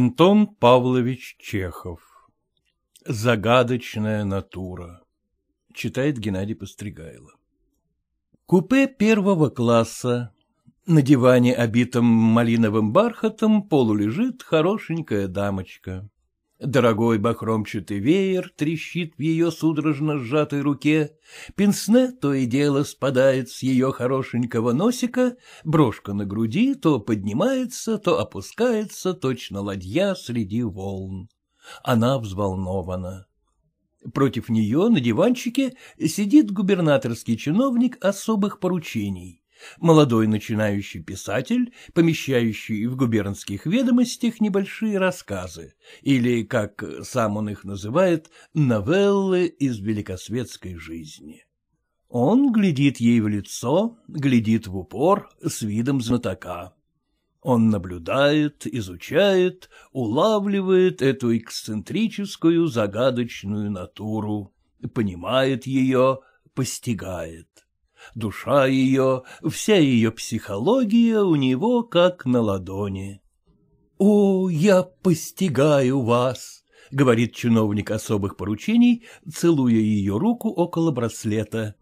Антон Павлович Чехов «Загадочная натура» Читает Геннадий Постригайло Купе первого класса. На диване, обитом малиновым бархатом, полулежит хорошенькая дамочка. Дорогой бахромчатый веер трещит в ее судорожно сжатой руке, пенсне то и дело спадает с ее хорошенького носика, брошка на груди то поднимается, то опускается, точно ладья среди волн. Она взволнована. Против нее на диванчике сидит губернаторский чиновник особых поручений молодой начинающий писатель, помещающий в губернских ведомостях небольшие рассказы, или, как сам он их называет, новеллы из великосветской жизни. Он глядит ей в лицо, глядит в упор с видом знатока. Он наблюдает, изучает, улавливает эту эксцентрическую загадочную натуру, понимает ее, постигает душа ее, вся ее психология у него как на ладони. «О, я постигаю вас!» — говорит чиновник особых поручений, целуя ее руку около браслета.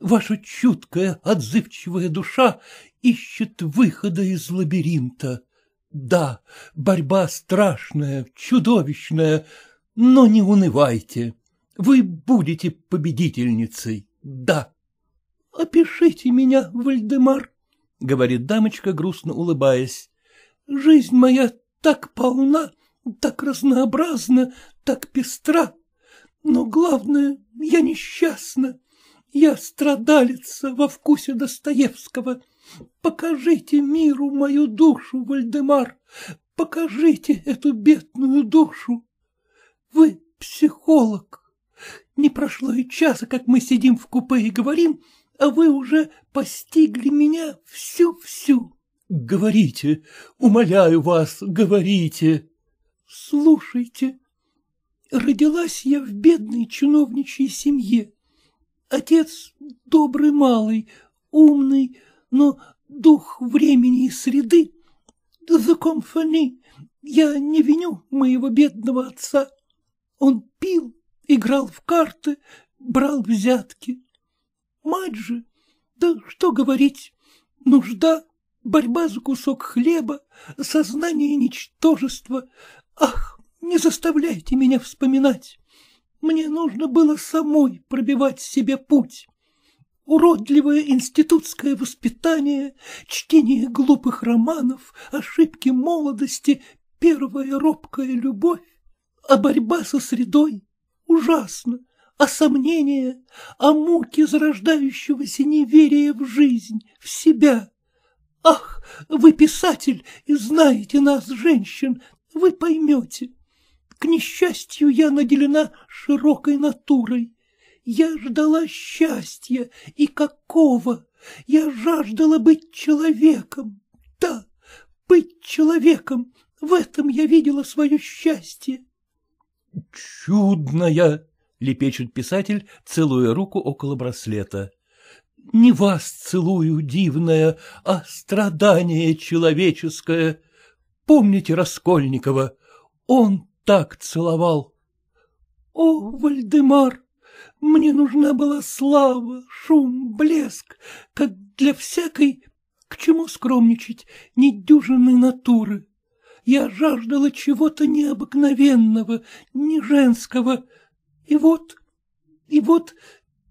«Ваша чуткая, отзывчивая душа ищет выхода из лабиринта. Да, борьба страшная, чудовищная, но не унывайте. Вы будете победительницей, да». — Опишите меня, Вальдемар, — говорит дамочка, грустно улыбаясь. — Жизнь моя так полна, так разнообразна, так пестра. Но главное, я несчастна. Я страдалица во вкусе Достоевского. Покажите миру мою душу, Вальдемар, покажите эту бедную душу. Вы психолог. Не прошло и часа, как мы сидим в купе и говорим, а вы уже постигли меня всю-всю. Говорите, умоляю вас, говорите. Слушайте, родилась я в бедной чиновничьей семье. Отец добрый малый, умный, но дух времени и среды. За компани я не виню моего бедного отца. Он пил, играл в карты, брал взятки. Мать же, да что говорить, нужда, борьба за кусок хлеба, сознание ничтожества. Ах, не заставляйте меня вспоминать. Мне нужно было самой пробивать себе путь. Уродливое институтское воспитание, чтение глупых романов, ошибки молодости, первая робкая любовь, а борьба со средой ужасно а сомнения, о муки зарождающегося неверия в жизнь, в себя. Ах, вы писатель и знаете нас, женщин, вы поймете. К несчастью я наделена широкой натурой. Я ждала счастья, и какого? Я жаждала быть человеком, да, быть человеком, в этом я видела свое счастье. «Чудная!» лепечет писатель, целуя руку около браслета. «Не вас целую, дивная, а страдание человеческое. Помните Раскольникова? Он так целовал». «О, Вальдемар, мне нужна была слава, шум, блеск, как для всякой, к чему скромничать, недюжинной натуры. Я жаждала чего-то необыкновенного, не женского, — и вот, и вот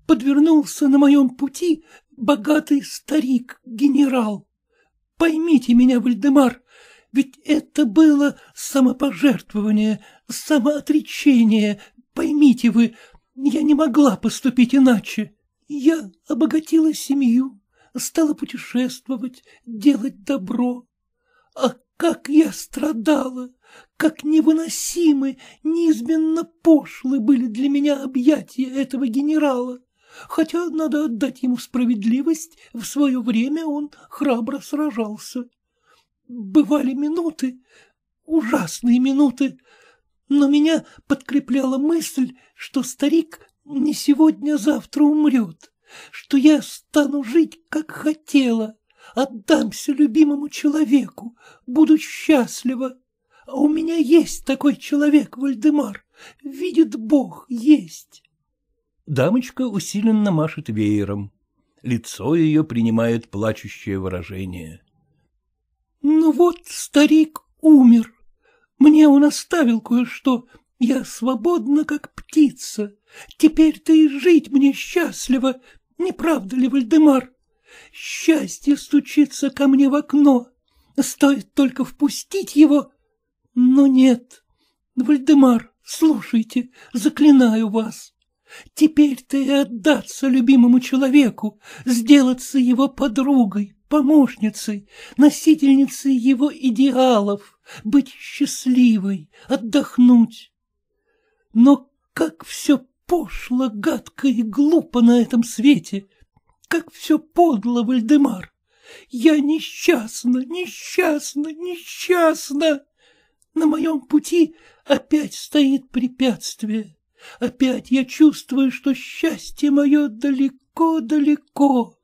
подвернулся на моем пути богатый старик-генерал. Поймите меня, Вальдемар, ведь это было самопожертвование, самоотречение, поймите вы, я не могла поступить иначе. Я обогатила семью, стала путешествовать, делать добро. А как я страдала! Как невыносимы, неизменно пошлы были для меня объятия этого генерала. Хотя, надо отдать ему справедливость, в свое время он храбро сражался. Бывали минуты, ужасные минуты, но меня подкрепляла мысль, что старик не сегодня-завтра а умрет, что я стану жить, как хотела, отдамся любимому человеку, буду счастлива. А у меня есть такой человек, Вальдемар. Видит Бог, есть. Дамочка усиленно машет веером. Лицо ее принимает плачущее выражение. — Ну вот, старик умер. Мне он оставил кое-что. Я свободна, как птица. Теперь-то и жить мне счастливо. Не правда ли, Вальдемар? Счастье стучится ко мне в окно. Стоит только впустить его, но нет. Вальдемар, слушайте, заклинаю вас. Теперь ты и отдаться любимому человеку, сделаться его подругой, помощницей, носительницей его идеалов, быть счастливой, отдохнуть. Но как все пошло, гадко и глупо на этом свете, как все подло, Вальдемар! Я несчастна, несчастна, несчастна! На моем пути опять стоит препятствие. Опять я чувствую, что счастье мое далеко-далеко.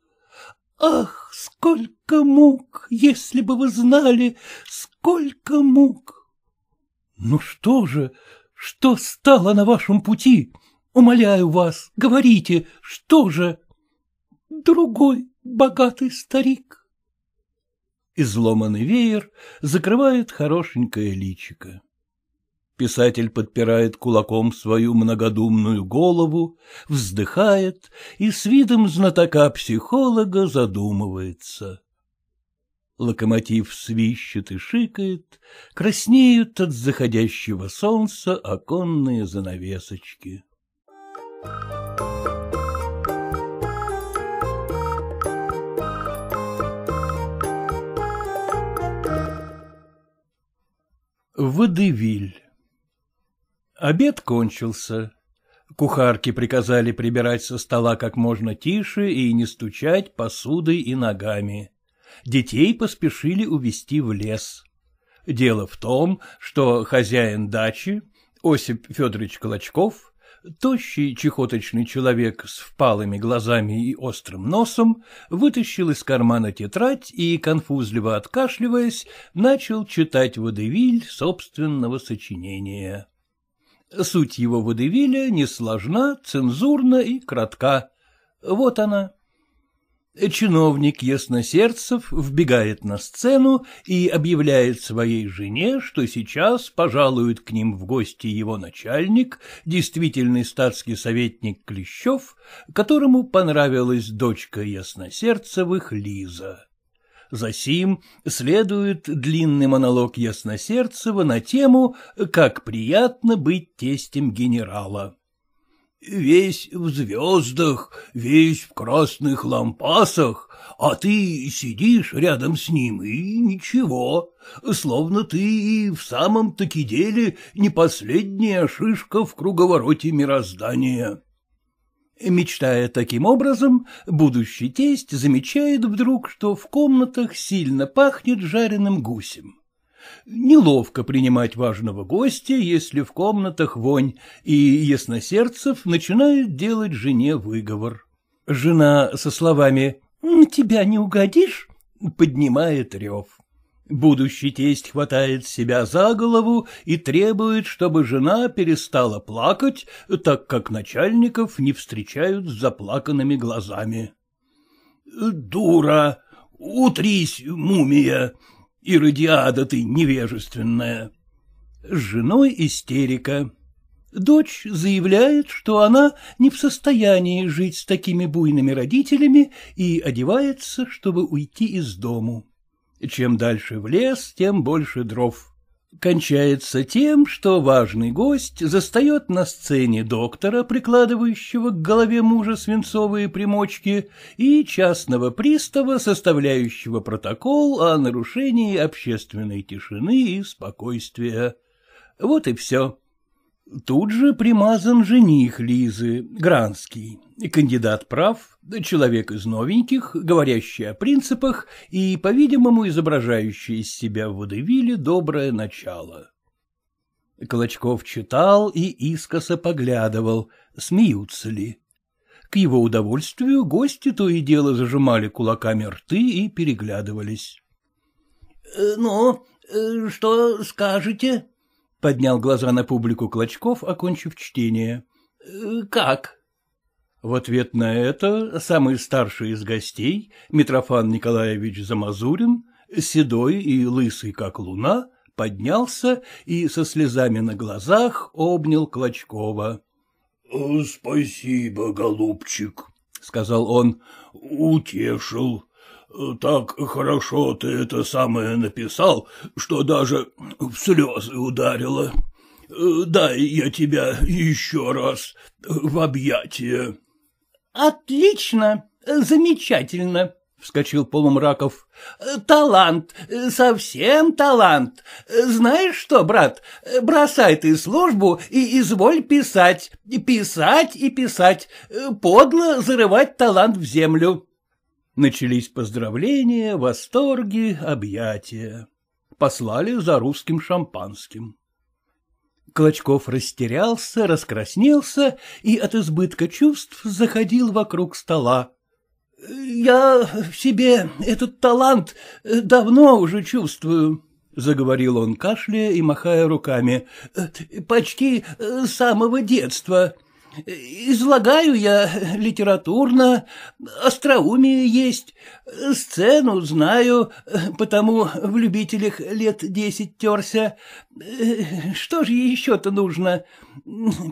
Ах, сколько мук, если бы вы знали, сколько мук! Ну что же, что стало на вашем пути? Умоляю вас, говорите, что же? Другой богатый старик изломанный веер закрывает хорошенькое личико. Писатель подпирает кулаком свою многодумную голову, вздыхает и с видом знатока-психолога задумывается. Локомотив свищет и шикает, краснеют от заходящего солнца оконные занавесочки. Thank you. Водевиль Обед кончился. Кухарки приказали прибирать со стола как можно тише и не стучать посудой и ногами. Детей поспешили увести в лес. Дело в том, что хозяин дачи, Осип Федорович Колочков, Тощий чехоточный человек с впалыми глазами и острым носом вытащил из кармана тетрадь и, конфузливо откашливаясь, начал читать водевиль собственного сочинения. Суть его водевиля несложна, цензурна и кратка. Вот она. Чиновник Ясносердцев вбегает на сцену и объявляет своей жене, что сейчас пожалует к ним в гости его начальник, действительный статский советник Клещев, которому понравилась дочка Ясносердцевых Лиза. Засим следует длинный монолог Ясносердцева на тему «Как приятно быть тестем генерала» весь в звездах, весь в красных лампасах, а ты сидишь рядом с ним и ничего, словно ты и в самом-таки деле не последняя шишка в круговороте мироздания. Мечтая таким образом, будущий тесть замечает вдруг, что в комнатах сильно пахнет жареным гусем. Неловко принимать важного гостя, если в комнатах вонь, и Ясносердцев начинает делать жене выговор. Жена со словами тебя не угодишь?» поднимает рев. Будущий тесть хватает себя за голову и требует, чтобы жена перестала плакать, так как начальников не встречают с заплаканными глазами. «Дура! Утрись, мумия! Иродиада ты невежественная. С женой истерика. Дочь заявляет, что она не в состоянии жить с такими буйными родителями и одевается, чтобы уйти из дому. Чем дальше в лес, тем больше дров кончается тем, что важный гость застает на сцене доктора, прикладывающего к голове мужа свинцовые примочки, и частного пристава, составляющего протокол о нарушении общественной тишины и спокойствия. Вот и все. Тут же примазан жених Лизы, Гранский, кандидат прав, человек из новеньких, говорящий о принципах и, по-видимому, изображающий из себя в водевиле доброе начало. Колочков читал и искоса поглядывал, смеются ли. К его удовольствию гости то и дело зажимали кулаками рты и переглядывались. «Э, — Ну, э, что скажете? поднял глаза на публику Клочков, окончив чтение. «Э, «Как?» В ответ на это самый старший из гостей, Митрофан Николаевич Замазурин, седой и лысый, как луна, поднялся и со слезами на глазах обнял Клочкова. «Э, — Спасибо, голубчик, — сказал он, — утешил. Так хорошо ты это самое написал, что даже в слезы ударило. Дай я тебя еще раз в объятия. Отлично, замечательно, — вскочил Полумраков. — Талант, совсем талант. Знаешь что, брат, бросай ты службу и изволь писать, писать и писать, подло зарывать талант в землю. Начались поздравления, восторги, объятия. Послали за русским шампанским. Клочков растерялся, раскраснелся и от избытка чувств заходил вокруг стола. — Я в себе этот талант давно уже чувствую, — заговорил он, кашляя и махая руками, — почти с самого детства. — Излагаю я литературно, остроумие есть, сцену знаю, потому в любителях лет десять терся. Что же еще-то нужно?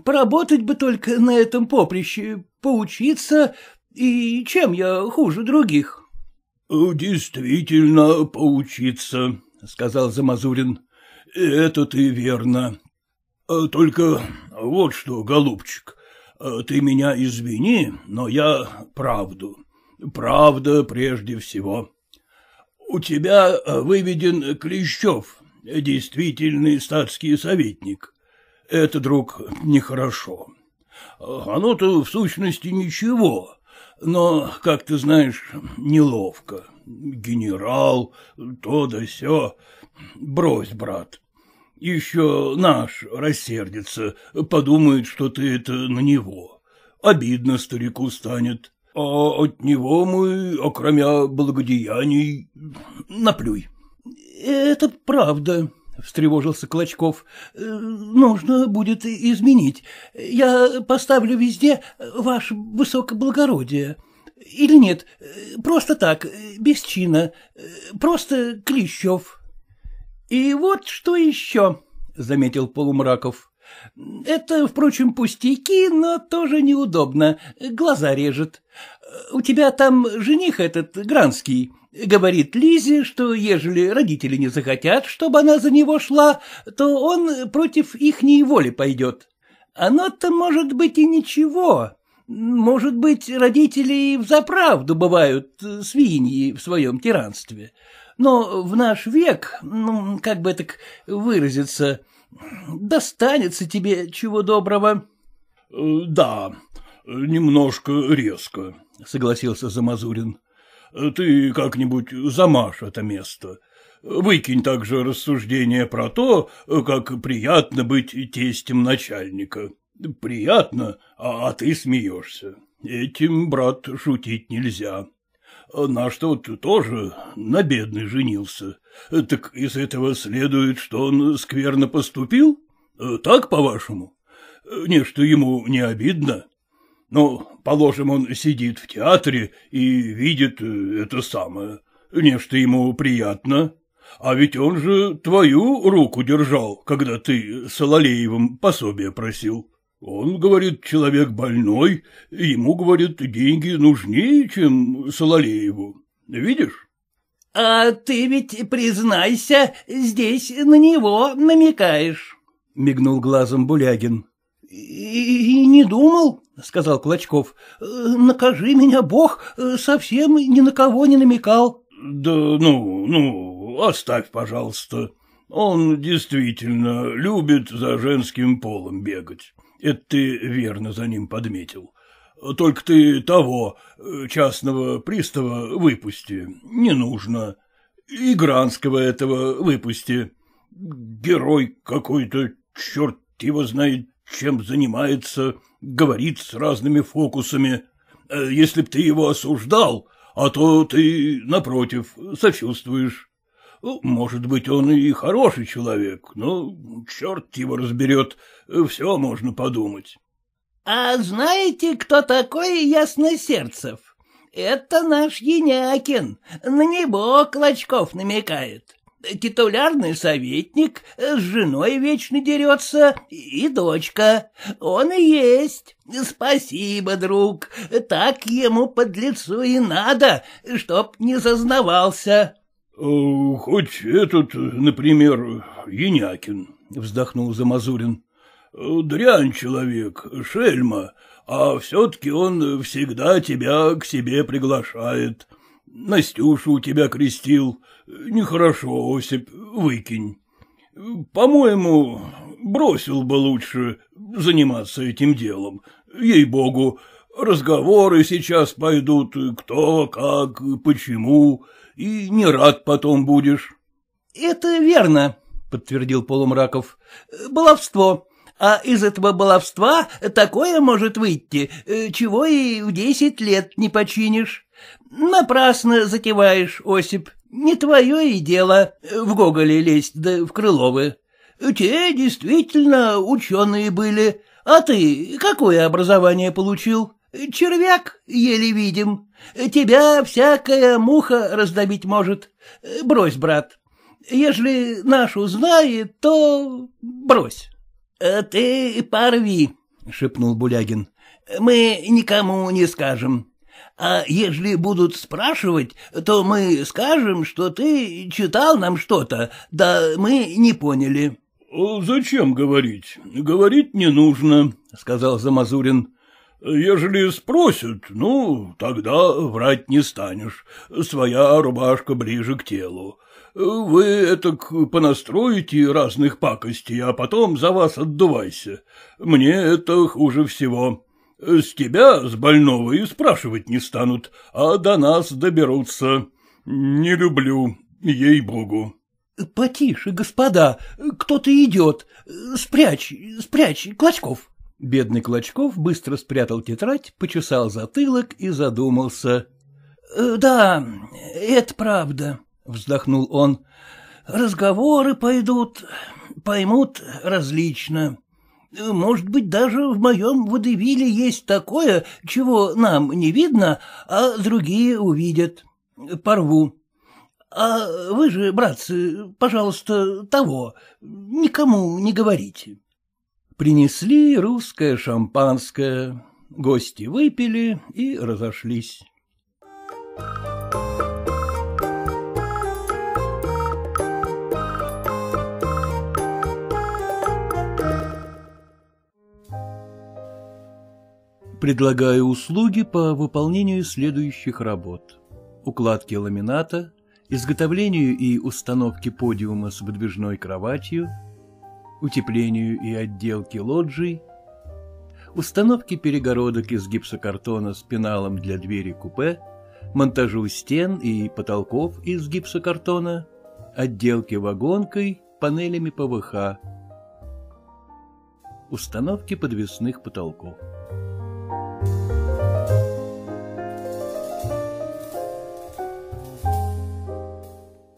Поработать бы только на этом поприще, поучиться, и чем я хуже других? «Э, — Действительно, поучиться, — сказал Замазурин. — Это ты верно. А только вот что, голубчик, «Э, ты меня извини, но я правду. Правда прежде всего. У тебя э, выведен Клещев, действительный статский советник. Это, друг, нехорошо. Оно-то в сущности ничего, но, как ты знаешь, неловко. Генерал, то да сё. Брось, брат, еще наш рассердится, подумает, что ты это на него. Обидно старику станет, а от него мы, окромя благодеяний, наплюй. — Это правда, — встревожился Клочков. — Нужно будет изменить. Я поставлю везде ваше высокоблагородие. Или нет, просто так, без чина, просто Клещев. — И вот что еще, — заметил Полумраков. — Это, впрочем, пустяки, но тоже неудобно, глаза режет. У тебя там жених этот, Гранский, говорит Лизе, что ежели родители не захотят, чтобы она за него шла, то он против ихней воли пойдет. Оно-то, может быть, и ничего. Может быть, родители и взаправду бывают свиньи в своем тиранстве но в наш век, ну, как бы так выразиться, достанется тебе чего доброго. Э, — Да, немножко резко, — согласился Замазурин. Э, — Ты как-нибудь замажь это место. Выкинь также рассуждение про то, как приятно быть тестем начальника. Приятно, а, а ты смеешься. Этим, брат, шутить нельзя наш тот тоже на бедный женился. Так из этого следует, что он скверно поступил? Так, по-вашему? Не, что ему не обидно. Ну, положим, он сидит в театре и видит это самое. Не, что ему приятно. А ведь он же твою руку держал, когда ты Соловеевым пособие просил. Он, говорит, человек больной, ему, говорит, деньги нужнее, чем Соловееву. Видишь? — А ты ведь, признайся, здесь на него намекаешь, — мигнул глазом Булягин. — И не думал, — сказал Клочков. — Накажи меня, Бог, совсем ни на кого не намекал. — Да ну, ну, оставь, пожалуйста. Он действительно любит за женским полом бегать. Это ты верно за ним подметил. Только ты того, э, частного пристава, выпусти. Не нужно. И гранского этого выпусти. Герой какой-то, черт его знает, чем занимается, говорит с разными фокусами. Э, если б ты его осуждал, а то ты, напротив, сочувствуешь. Ну, может быть, он и хороший человек, но черт его разберет, э, все можно подумать. — А знаете, кто такой Ясносердцев? Это наш Енякин, на небо Клочков намекает. Титулярный советник, э, с женой вечно дерется и дочка. Он и есть. Спасибо, друг, так ему под лицу и надо, чтоб не зазнавался. Э, — Хоть этот, например, Янякин, — вздохнул Замазурин. Э, — Дрянь человек, шельма, а все-таки он всегда тебя к себе приглашает. Настюшу у тебя крестил. Нехорошо, Осип, выкинь. По-моему, бросил бы лучше заниматься этим делом. Ей-богу, разговоры сейчас пойдут кто, как, почему, и не рад потом будешь. — Это верно, — подтвердил Полумраков. — Баловство. А из этого баловства такое может выйти, э, чего и в десять лет не починишь. Напрасно затеваешь, Осип, не твое и дело э, в Гоголе лезть, да в Крыловы. Те действительно ученые были, а ты какое образование получил? Червяк еле видим. Тебя всякая муха раздавить может. Брось, брат. Ежели нашу знает, то брось. Э, — Ты порви, — шепнул Булягин. — Мы никому не скажем. А ежели будут спрашивать, то мы скажем, что ты читал нам что-то, да мы не поняли. — Зачем говорить? Говорить не нужно, — сказал Замазурин. Ежели спросят, ну, тогда врать не станешь. Своя рубашка ближе к телу. Вы это понастроите разных пакостей, а потом за вас отдувайся. Мне это хуже всего. С тебя, с больного, и спрашивать не станут, а до нас доберутся. Не люблю, ей-богу. — Потише, господа, кто-то идет. Спрячь, спрячь, Клочков. Бедный Клочков быстро спрятал тетрадь, почесал затылок и задумался. «Э, — Да, это правда, — вздохнул он. — Разговоры пойдут, поймут различно. Может быть, даже в моем водевиле есть такое, чего нам не видно, а другие увидят. Порву. А вы же, братцы, пожалуйста, того, никому не говорите. Принесли русское шампанское. Гости выпили и разошлись. Предлагаю услуги по выполнению следующих работ. Укладки ламината, изготовлению и установке подиума с выдвижной кроватью, утеплению и отделке лоджий, установке перегородок из гипсокартона с пеналом для двери купе, монтажу стен и потолков из гипсокартона, отделке вагонкой, панелями ПВХ, установке подвесных потолков.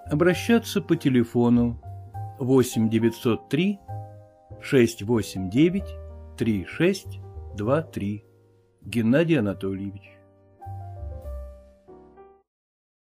Обращаться по телефону 8 903 689 3623. Геннадий Анатольевич.